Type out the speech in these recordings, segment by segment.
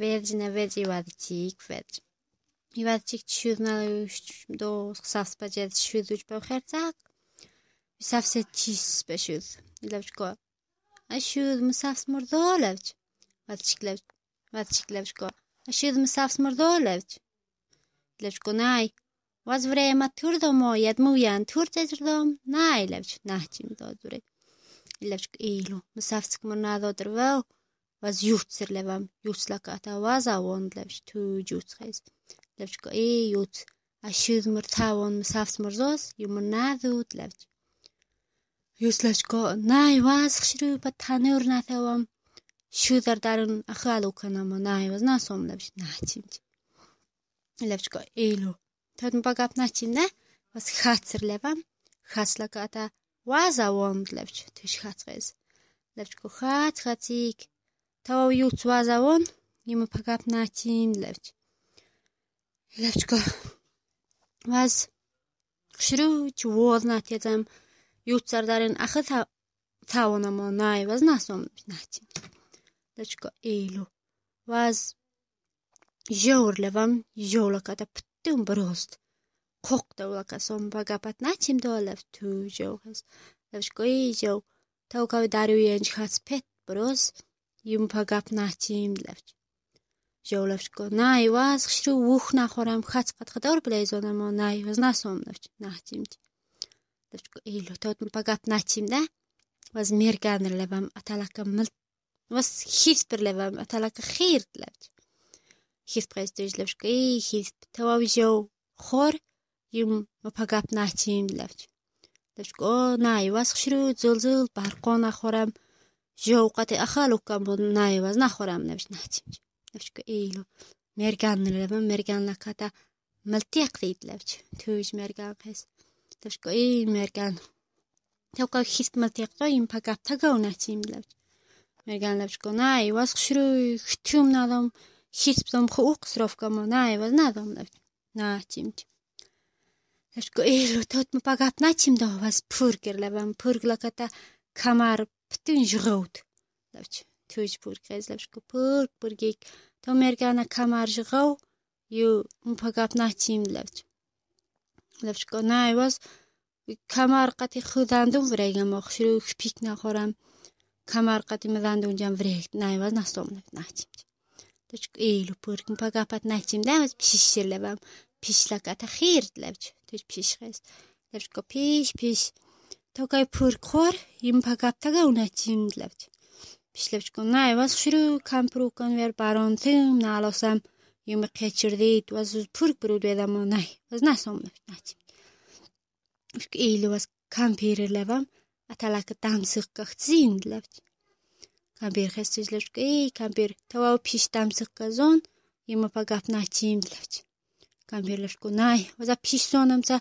ვერძნე ვეძი ვარ ჯიქ ვეძ ივარ ჯიქ ჩურნალუშ დო სასპაჯეთ შვიდუჭ ბევხერცაკ ვისავსე ჩის სპეშუს ილავჩკო აშუდ მსავს მორდოლევჩ ვაჩიკლევ ვაჩიკლევჩკო აშუდ მსავს მორდოლევჩ ილავჩკო ნაი ვაზ ვრემა თურდო მოიად მუიან თურწეზრდო ნაი ლევჩ ნაჩიმ დოძრე ილავჩკო ილო მსავს კმონა დოტრველ was jutzlevam jutzlakata was awondlevs tu jutzhes levchko e jut ashiz mrtavon safs mrzos yumnadut levch jutzlevchko nay was khshiru pataneur natavam shudar darun akhalu kanam nay was nasom levch nachimch levchko elo tadn bagap nachinda was khatsrlevam khaslakata was awondlevch tish khatsres levchko khats khatsik თავავი უცვაზავონ იმფაგაფ ნაჩიმ ლევჩ ლევჩკა ვას შრუ ჩვოზნა თეთამ იუცარდარენ ახა თავონა მონაი ვას ნასომ ნაჩიმ ლევჩკა ელო ვას ჟორლევამ ჟოლაკა და პტუმ ბროსტ ქოქტა ვაკა სომბაგაფათ ნაჩიმ დოლევ თუ ჟოხეს ლევჩკა ეჟო თავკავი დარიუენჩ ხაც პეტ ბროსტ იმ ფაგაფ ნაჩიმ ლევჩ ჟოლევჩ კო ნაივას ხშრი უხ ნახორამ ხაც ფათხდაურ ბლეზონა მო ნაივას ნასომ ლევჩ ნაჩიმ ლევჩ კო ელო თოთ ფაგაფ ნაჩიმ და ვაზ მერგან ლევამ ათალაკა მილ ვაზ ხის პერ ლევამ ათალაკა ხირ ლევჩ ხის პრესტიჟ ლევჩ კი ხის თავავ ჟო ხორ იმ ფაგაფ ნაჩიმ ლევჩ ლევჩ კო ნაივას ხშრი ზულ ზულ ბარყონა ხორამ ჯო უყათე ახალ უკამბო ნაევას ნახორამნებს ნაჩიჩ ნაჩკე ეილო მერგანლებ მერგანლაკათა მალტიაკრიდლებს თუჟ მერგანფეს ნაჩკე ე მერგან თავკა ხისტ მალტიაკრა იმპაკატა გაუნაჩიმლებს მერგანლებს კონაევას ხშრუ ხთუმნალამ ხისბდომ ხო უკსროვკა მონაევას ნადამნებს ნაჩიმჩ ნაჩკე ეილო თოთმ პაკატ ნაჩიმდა ვას ფურგერლებ ფურგლაკათა ქამარ ფტინ ჟღოუთ ლავჩ თუჯ ბურგეს ლავჩ კუპურ ბურგიკ თომერგანა კამარ ჟღოუ ю мпагат начим лавч лавчко найвас камарқати худандум врега мохшру пик нахорам камарқати мландун жам врег найвас настом начим тач эйлу пурк мпагат начим да вас пишшерлевам пишлаката хирд лавч тач пишхэс лавчко пиш пиш токай пурқор импагаптага уначим дилабди бишлебчикун на эваз ширу кампрукан вер баронтым тим, алосам юми қечирдид ваз уз пурк буруд ведамо най ваз насомнав начим шк эйли ваз кампирилавам аталака дамсиққах зин дилабди кампир хестизлешк эй кампир тавау пиш дамсиққазон имапагап начим Кампер дилабди кампирлешку най ваза сонамца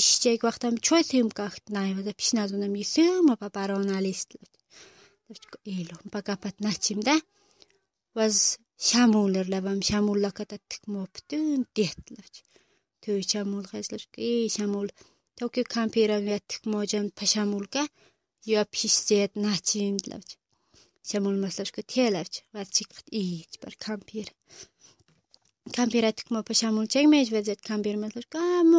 ish یک وقتم چای تیم کخت نایمده پیش ندونم یه سیم پا بران لیست ایلون پا گپت نچیمده وز شمولر لبم شمول لکتا تکمو بتون دیتلج توی شمول خیزلش که ای شمول تو که کم پیرم یا تکمو جم پا شمول که یا پیش زید نچیمدلج شمول مثلش که تیلج و چیقت ایج بر کم پیر کم پیره تکمو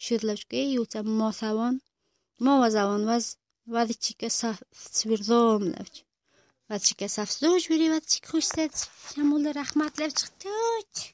siedleczkiej juca mosałon, moła załon was wadcika safsvirdomlevch. Wadcika safsuj biri wadcik xushsat shamulda rahmatlev chiqtuch.